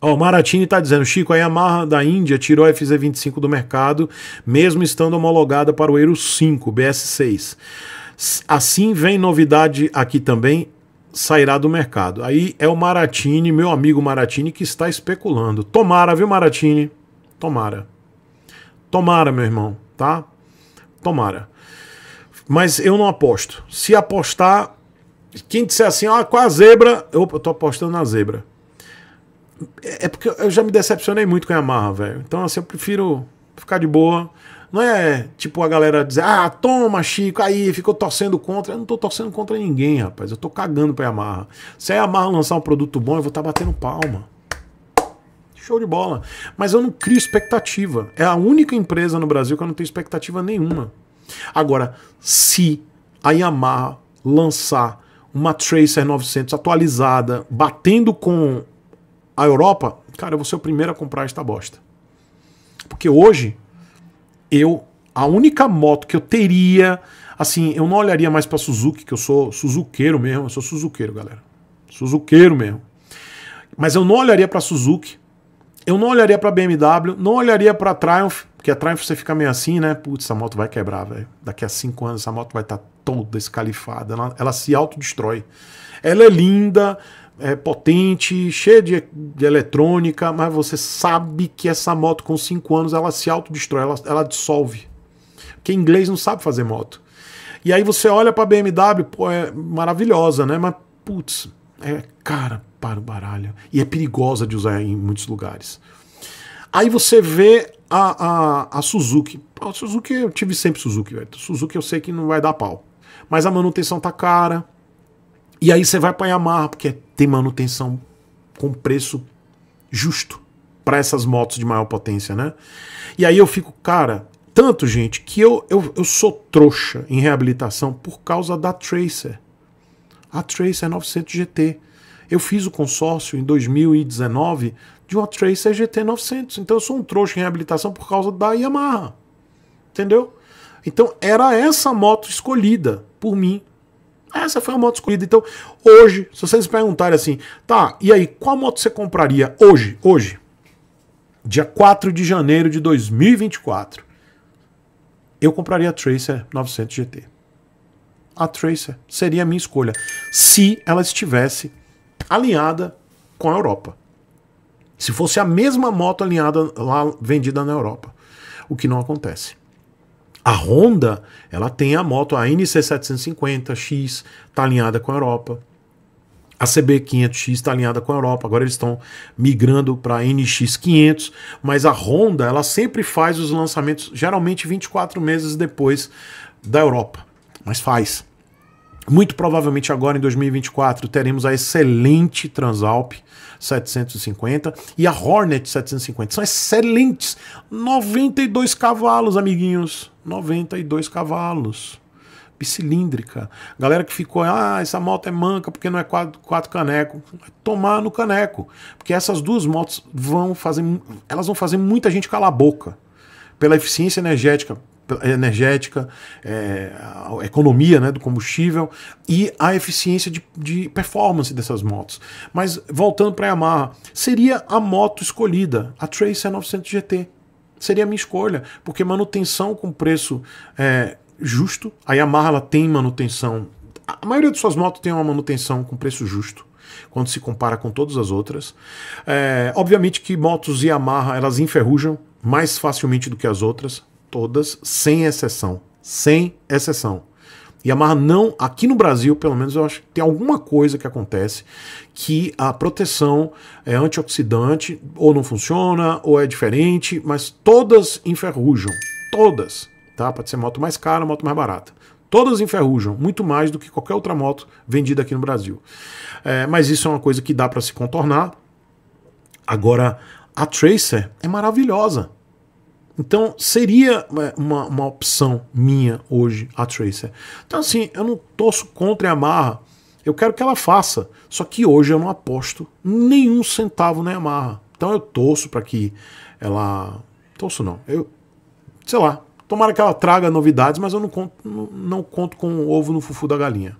o Maratini está dizendo, Chico, a Yamaha da Índia tirou a FZ25 do mercado, mesmo estando homologada para o Euro 5, BS6. Assim vem novidade aqui também, sairá do mercado. Aí é o Maratini, meu amigo Maratini, que está especulando. Tomara, viu, Maratini? Tomara. Tomara, meu irmão, tá? Tomara. Mas eu não aposto. Se apostar, quem disser assim, ó, ah, com a zebra, eu tô apostando na zebra. É porque eu já me decepcionei muito com a Yamaha, velho. Então, assim, eu prefiro ficar de boa. Não é tipo a galera dizer, ah, toma, Chico, aí ficou torcendo contra. Eu não tô torcendo contra ninguém, rapaz. Eu tô cagando pra Yamaha. Se a Yamaha lançar um produto bom, eu vou estar tá batendo palma. Show de bola. Mas eu não crio expectativa. É a única empresa no Brasil que eu não tenho expectativa nenhuma. Agora, se a Yamaha lançar uma Tracer 900 atualizada, batendo com a Europa, cara, eu vou ser o primeiro a comprar esta bosta. Porque hoje, eu, a única moto que eu teria, assim, eu não olharia mais para Suzuki, que eu sou suzuqueiro mesmo, eu sou suzuqueiro, galera. Suzuqueiro mesmo. Mas eu não olharia para Suzuki, eu não olharia para BMW, não olharia para Triumph, porque a Triumph você fica meio assim, né? Putz, essa moto vai quebrar, velho. Daqui a cinco anos essa moto vai estar tá toda escalifada, ela, ela se autodestrói. Ela é linda, é, potente, cheia de, de, eletrônica, mas você sabe que essa moto com 5 anos ela se autodestrói, ela, ela dissolve. Porque inglês não sabe fazer moto. E aí você olha pra BMW, pô, é maravilhosa, né? Mas, putz, é cara para o baralho. E é perigosa de usar em muitos lugares. Aí você vê a, a, a Suzuki. A Suzuki, eu tive sempre Suzuki, velho. Suzuki eu sei que não vai dar pau. Mas a manutenção tá cara, e aí você vai para Yamaha, porque tem manutenção com preço justo para essas motos de maior potência, né? E aí eu fico, cara, tanto gente que eu, eu, eu sou trouxa em reabilitação por causa da Tracer. A Tracer 900 é GT. Eu fiz o consórcio em 2019 de uma Tracer GT 900. Então eu sou um trouxa em reabilitação por causa da Yamaha. Entendeu? Então era essa moto escolhida por mim essa foi a moto escolhida. Então, hoje, se vocês perguntarem assim, tá, e aí, qual moto você compraria hoje? Hoje, dia 4 de janeiro de 2024, eu compraria a Tracer 900 GT. A Tracer seria a minha escolha, se ela estivesse alinhada com a Europa. Se fosse a mesma moto alinhada lá vendida na Europa, o que não acontece. A Honda, ela tem a moto, a NC750X, está alinhada com a Europa. A CB500X está alinhada com a Europa, agora eles estão migrando para a NX500, mas a Honda, ela sempre faz os lançamentos, geralmente 24 meses depois da Europa, mas faz. Muito provavelmente agora em 2024 teremos a excelente Transalp 750 e a Hornet 750. São excelentes. 92 cavalos, amiguinhos. 92 cavalos. Bicilíndrica. Galera que ficou, ah, essa moto é manca porque não é quatro, quatro caneco. Tomar no caneco. Porque essas duas motos vão fazer. Elas vão fazer muita gente calar a boca. Pela eficiência energética, energética, é, a economia né, do combustível e a eficiência de, de performance dessas motos. Mas voltando para a Yamaha, seria a moto escolhida, a Tracer 900 GT. Seria a minha escolha, porque manutenção com preço é, justo, a Yamaha ela tem manutenção. A maioria de suas motos tem uma manutenção com preço justo quando se compara com todas as outras. É, obviamente que motos Yamaha elas enferrujam mais facilmente do que as outras, Todas, sem exceção. Sem exceção. e a Marra não, aqui no Brasil, pelo menos eu acho que tem alguma coisa que acontece que a proteção é antioxidante, ou não funciona, ou é diferente, mas todas enferrujam. Todas. Tá? Pode ser moto mais cara, moto mais barata. Todas enferrujam, muito mais do que qualquer outra moto vendida aqui no Brasil. É, mas isso é uma coisa que dá para se contornar. Agora, a Tracer é maravilhosa. Então seria é, uma, uma opção minha hoje a Tracer. Então assim, eu não torço contra a Yamaha. Eu quero que ela faça. Só que hoje eu não aposto nenhum centavo na Yamaha. Então eu torço para que ela. Torço não. Eu. Sei lá. Tomara que ela traga novidades, mas eu não conto, não, não conto com o ovo no fufu da galinha.